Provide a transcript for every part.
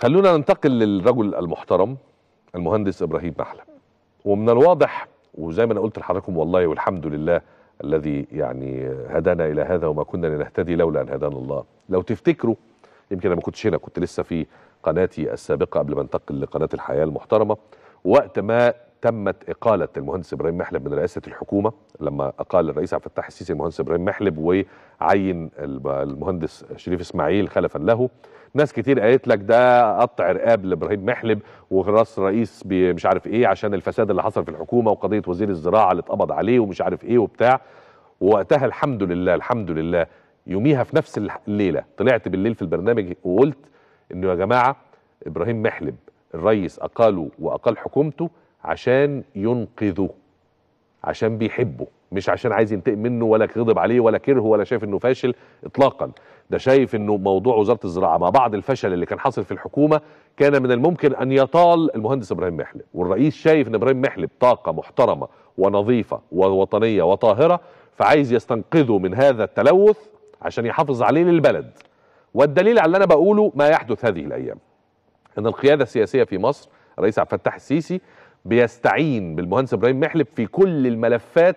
خلونا ننتقل للرجل المحترم المهندس ابراهيم محلب ومن الواضح وزي ما انا قلت لحضراتكم والله والحمد لله الذي يعني هدانا الى هذا وما كنا لنهتدي لولا ان هدانا الله لو تفتكروا يمكن انا ما كنتش هنا كنت لسه في قناتي السابقه قبل ما انتقل لقناه الحياه المحترمه وقت ما تمت إقالة المهندس إبراهيم محلب من رئاسة الحكومة لما أقال الرئيس عبد الفتاح السيسي المهندس إبراهيم محلب وعين المهندس شريف إسماعيل خلفا له ناس كتير قالت لك ده قطع رقاب لابراهيم محلب وراس رئيس مش عارف ايه عشان الفساد اللي حصل في الحكومه وقضيه وزير الزراعه اللي اتقبض عليه ومش عارف ايه وبتاع ووقتها الحمد لله الحمد لله يوميها في نفس الليله طلعت بالليل في البرنامج وقلت انه يا جماعه ابراهيم محلب الرئيس اقاله واقال حكومته عشان ينقذه عشان بيحبه مش عشان عايز ينتقم منه ولا غضب عليه ولا كرهه ولا شايف انه فاشل اطلاقا ده شايف انه موضوع وزاره الزراعه مع بعض الفشل اللي كان حاصل في الحكومه كان من الممكن ان يطال المهندس ابراهيم محلب والرئيس شايف ان ابراهيم محلب طاقه محترمه ونظيفه ووطنيه وطاهره فعايز يستنقذه من هذا التلوث عشان يحافظ عليه للبلد والدليل على اللي انا بقوله ما يحدث هذه الايام ان القياده السياسيه في مصر الرئيس عبد الفتاح السيسي بيستعين بالمهندس ابراهيم محلب في كل الملفات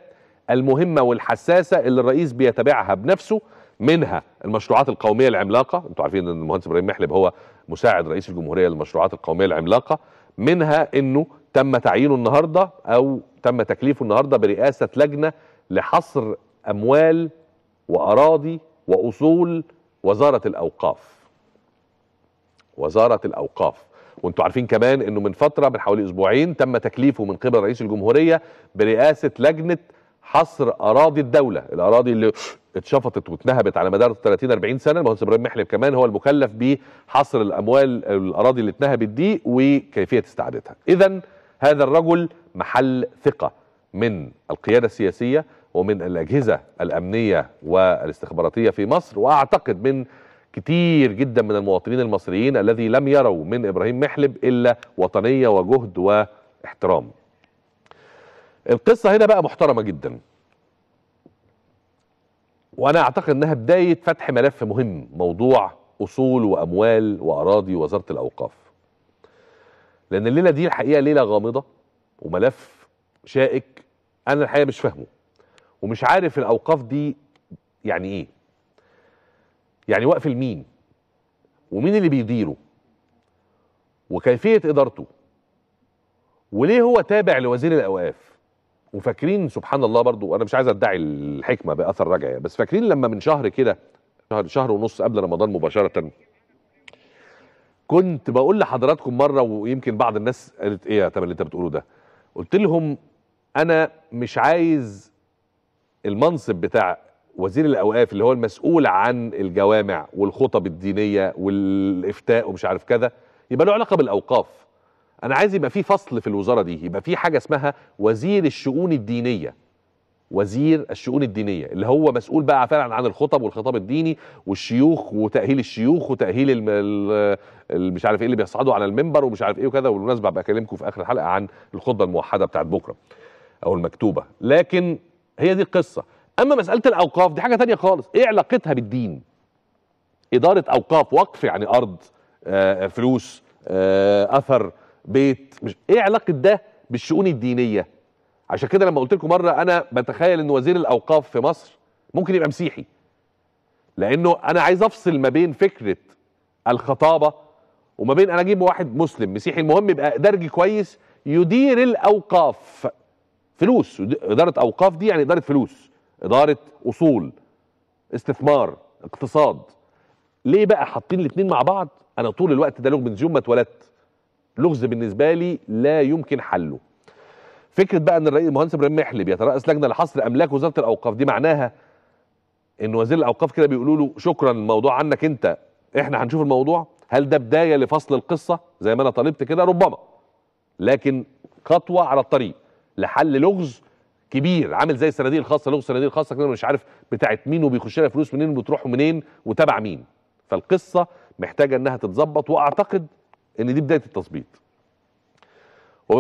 المهمه والحساسه اللي الرئيس بيتابعها بنفسه منها المشروعات القوميه العملاقه انتوا عارفين ان المهندس ابراهيم محلب هو مساعد رئيس الجمهوريه للمشروعات القوميه العملاقه منها انه تم تعيينه النهارده او تم تكليفه النهارده برئاسه لجنه لحصر اموال واراضي واصول وزاره الاوقاف وزاره الاوقاف وانتم عارفين كمان انه من فتره من حوالي اسبوعين تم تكليفه من قبل رئيس الجمهوريه برئاسه لجنه حصر اراضي الدوله الاراضي اللي اتشفطت واتنهبت على مدار 30 40 سنه المهندس ابراهيم محلب كمان هو المكلف بحصر الاموال الاراضي اللي اتنهبت دي وكيفيه استعادتها اذا هذا الرجل محل ثقه من القياده السياسيه ومن الاجهزه الامنيه والاستخباراتيه في مصر واعتقد من كتير جدا من المواطنين المصريين الذي لم يروا من إبراهيم محلب إلا وطنية وجهد واحترام القصة هنا بقى محترمة جدا وأنا أعتقد أنها بداية فتح ملف مهم موضوع أصول وأموال وأراضي وزارة الأوقاف لأن الليلة دي الحقيقة ليلة غامضة وملف شائك أنا الحقيقة مش فاهمه ومش عارف الأوقاف دي يعني إيه يعني واقف لمين ومين اللي بيديره وكيفيه ادارته وليه هو تابع لوزير الاوقاف وفاكرين سبحان الله برضو انا مش عايز ادعي الحكمه باثر رجعي بس فاكرين لما من شهر كده شهر شهر ونص قبل رمضان مباشره كنت بقول لحضراتكم مره ويمكن بعض الناس قالت ايه يا تامر اللي انت بتقوله ده قلت لهم انا مش عايز المنصب بتاع وزير الاوقاف اللي هو المسؤول عن الجوامع والخطب الدينيه والافتاء ومش عارف كذا يبقى له علاقه بالاوقاف انا عايز يبقى في فصل في الوزاره دي يبقى في حاجه اسمها وزير الشؤون الدينيه وزير الشؤون الدينيه اللي هو مسؤول بقى فعلا عن الخطب والخطاب الديني والشيوخ وتاهيل الشيوخ وتاهيل مش عارف ايه اللي بيصعدوا على المنبر ومش عارف ايه وكذا وبالمناسبه بكلمكم في اخر الحلقه عن الخطبه الموحده بتاعت بكره او المكتوبه لكن هي دي القصه اما مساله الاوقاف دي حاجه تانية خالص ايه علاقتها بالدين اداره اوقاف وقف يعني ارض آه فلوس آه اثر بيت مش ايه علاقه ده بالشؤون الدينيه عشان كده لما قلت لكم مره انا بتخيل ان وزير الاوقاف في مصر ممكن يبقى مسيحي لانه انا عايز افصل ما بين فكره الخطابه وما بين انا اجيب واحد مسلم مسيحي المهم يبقى درجي كويس يدير الاوقاف فلوس اداره اوقاف دي يعني اداره فلوس اداره اصول استثمار اقتصاد ليه بقى حاطين الاثنين مع بعض انا طول الوقت ده لغز من يوم ما اتولدت لغز بالنسبه لي لا يمكن حله فكره بقى ان الرئيس المهندس ابراهيم محلي بيترأس لجنه لحصر املاك وزاره الاوقاف دي معناها ان وزير الاوقاف كده بيقولوا له شكرا الموضوع عنك انت احنا هنشوف الموضوع هل ده بدايه لفصل القصه زي ما انا طالبت كده ربما لكن خطوه على الطريق لحل لغز كبير عامل زي الصناديق الخاصه له صناديق خاصه كده مش عارف بتاعه مين وبيخش لها فلوس منين وبتروح منين وتبع مين فالقصه محتاجه انها تتظبط واعتقد ان دي بدايه التظبيط